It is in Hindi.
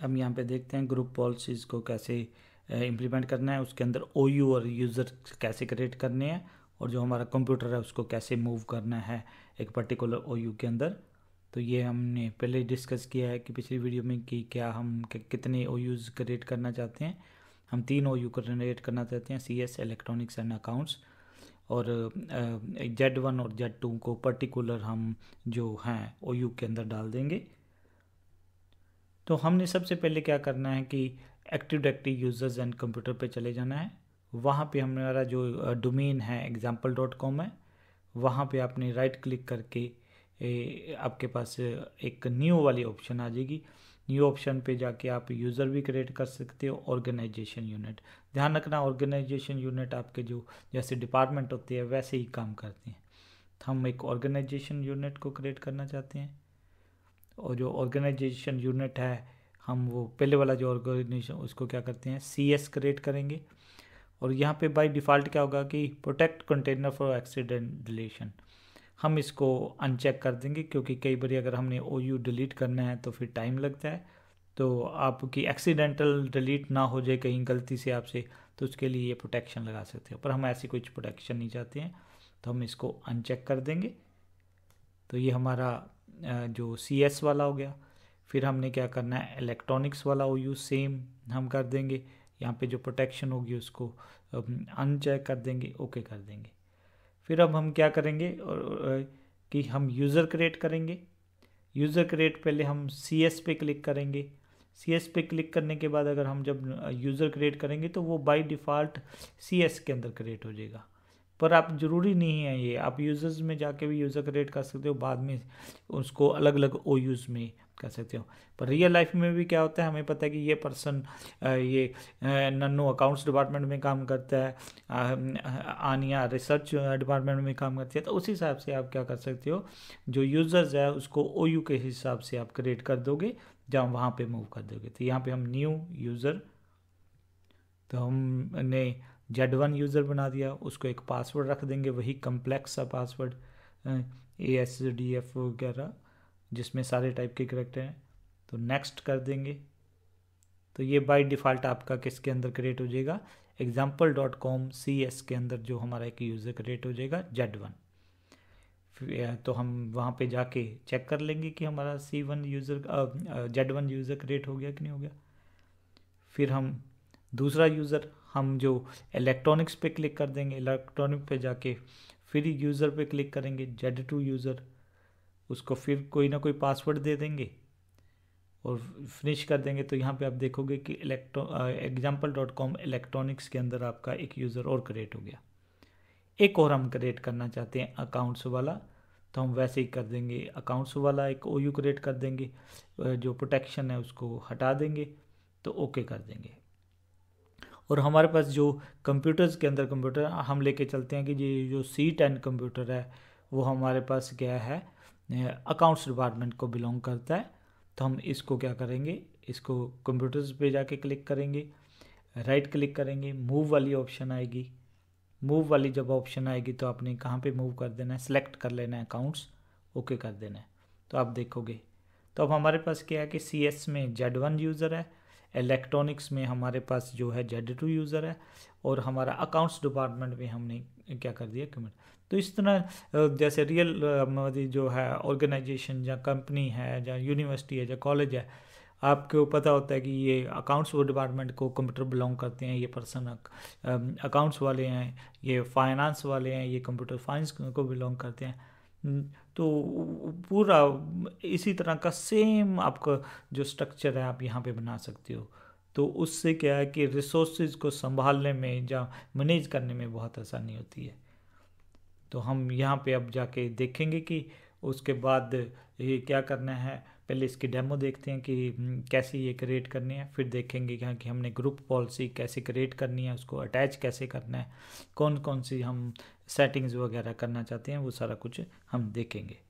हम यहाँ पे देखते हैं ग्रुप पॉलिसीज़ को कैसे इम्प्लीमेंट करना है उसके अंदर ओ यू और यूज़र कैसे क्रिएट करने हैं और जो हमारा कंप्यूटर है उसको कैसे मूव करना है एक पर्टिकुलर ओ यू के अंदर तो ये हमने पहले डिस्कस किया है कि पिछली वीडियो में कि क्या हम कितने ओ यूज़ क्रिएट करना चाहते हैं हम तीन ओ यू क्रिएट करना चाहते हैं C S electronics and accounts और जेड वन और जेड टू को पर्टिकुलर हम जो हैं ओ यू के अंदर डाल देंगे तो हमने सबसे पहले क्या करना है कि active directory users and computer पे चले जाना है वहाँ पे हमारा जो डोमेन है एग्जाम्पल डॉट कॉम है वहाँ पे आपने राइट क्लिक करके ए, आपके पास एक न्यू वाली ऑप्शन आ जाएगी न्यू ऑप्शन पे जाके आप यूज़र भी क्रिएट कर सकते हो ऑर्गेनाइजेशन यूनिट ध्यान रखना ऑर्गेनाइजेशन यूनिट आपके जो जैसे डिपार्टमेंट होते हैं वैसे ही काम करते हैं हम एक ऑर्गेनाइजेशन यूनिट को क्रिएट करना चाहते हैं और जो ऑर्गेनाइजेशन यूनिट है हम वो पहले वाला जो ऑर्गेनाइजेशन उसको क्या करते हैं सी एस क्रिएट करेंगे और यहाँ पे बाय डिफ़ॉल्ट क्या होगा कि protect container for accident deletion हम इसको अनचेक कर देंगे क्योंकि कई बार अगर हमने ओ यू डिलीट करना है तो फिर टाइम लगता है तो आपकी एक्सीडेंटल डिलीट ना हो जाए कहीं गलती से आपसे तो उसके लिए ये प्रोटेक्शन लगा सकते हैं पर हम ऐसी कुछ प्रोटेक्शन नहीं चाहते हैं तो हम इसको अनचेक कर देंगे तो ये हमारा जो सी एस वाला हो गया फिर हमने क्या करना है इलेक्ट्रॉनिक्स वाला ओ यू सेम हम कर देंगे यहाँ पे जो प्रोटेक्शन होगी उसको अनचेक कर देंगे ओके कर देंगे फिर अब हम क्या करेंगे और कि हम यूज़र क्रिएट करेंगे यूज़र क्रिएट पहले हम सी एस पे क्लिक करेंगे सी एस पे क्लिक करने के बाद अगर हम जब यूज़र क्रिएट करेंगे तो वो बाय डिफ़ॉल्ट सी एस के अंदर क्रिएट हो जाएगा पर आप ज़रूरी नहीं है ये आप यूज़र्स में जाके भी यूज़र क्रिएट कर सकते हो बाद में उसको अलग अलग ओ यूज़ में कर सकते हो पर रियल लाइफ में भी क्या होता है हमें पता है कि ये पर्सन ये नन्नू अकाउंट्स डिपार्टमेंट में काम करता है आनिया रिसर्च डिपार्टमेंट में काम करती है तो उस हिसाब से आप क्या कर सकते हो जो यूज़र्स है उसको ओ यू के हिसाब से आप क्रिएट कर दोगे जहाँ वहाँ पे मूव कर दोगे तो यहाँ पे हम न्यू यूज़र तो हमने जेड वन यूज़र बना दिया उसको एक पासवर्ड रख देंगे वही कम्प्लेक्स सा password A S D F वगैरह जिसमें सारे टाइप के करेक्टर हैं तो नेक्स्ट कर देंगे तो ये बाय डिफ़ॉल्ट आपका किसके अंदर क्रिएट हो जाएगा example dot com C S के अंदर जो हमारा एक यूज़र क्रिएट हो जाएगा जेड वन तो हम वहाँ पे जाके चेक कर लेंगे कि हमारा C one user Z one user create हो गया कि नहीं हो गया फिर हम दूसरा यूज़र हम जो इलेक्ट्रॉनिक्स पे क्लिक कर देंगे इलेक्ट्रॉनिक पे जाके फिर यूज़र पे क्लिक करेंगे जेड टू यूज़र उसको फिर कोई ना कोई पासवर्ड दे देंगे और फिनिश कर देंगे तो यहाँ पे आप देखोगे कि electro example dot com electronics के अंदर आपका एक यूज़र और क्रिएट हो गया एक और हम क्रिएट करना चाहते हैं अकाउंट्स वाला तो हम वैसे ही कर देंगे अकाउंट्स वाला एक ओ क्रिएट कर देंगे जो प्रोटेक्शन है उसको हटा देंगे तो ओके कर देंगे और हमारे पास जो कंप्यूटर्स के अंदर कंप्यूटर हम लेके चलते हैं कि ये जो सी टेन कंप्यूटर है वो हमारे पास क्या है अकाउंट्स डिपार्टमेंट को बिलोंग करता है तो हम इसको क्या करेंगे इसको कंप्यूटर्स पे जाके क्लिक करेंगे राइट क्लिक करेंगे मूव वाली ऑप्शन आएगी मूव वाली जब ऑप्शन आएगी तो आपने कहाँ पे मूव कर देना है सेलेक्ट कर लेना है अकाउंट्स ओके कर देना है तो आप देखोगे तो अब हमारे पास क्या है कि सी एस में जेड वन यूज़र है इलेक्ट्रॉनिक्स में हमारे पास जो है जेड टू यूज़र है और हमारा अकाउंट्स डिपार्टमेंट में हमने क्या कर दिया कमेंट तो इस तरह जैसे रियल जो है ऑर्गेनाइजेशन या कंपनी है या यूनिवर्सिटी है या कॉलेज है आपको पता होता है कि ये अकाउंट्स वो डिपार्टमेंट को कंप्यूटर बिलोंग करते हैं ये पर्सन अकाउंट्स वाले हैं ये फाइनेंस वाले हैं ये कंप्यूटर फाइनेंस को बिलोंग करते हैं हम्म, तो पूरा इसी तरह का सेम आपका जो स्ट्रक्चर है आप यहाँ पे बना सकते हो तो उससे क्या है कि रिसोर्सेज को संभालने में या मैनेज करने में बहुत आसानी होती है तो हम यहाँ पे अब जाके देखेंगे कि उसके बाद ये क्या करना है पहले इसकी डेमो देखते हैं कि हम्म, कैसे ये क्रिएट करनी है फिर देखेंगे क्या हाँ, कि हमने ग्रुप पॉलिसी कैसे क्रिएट करनी है उसको अटैच कैसे करना है कौन कौन सी हम सेटिंग्स वगैरह करना चाहते हैं वो सारा कुछ हम देखेंगे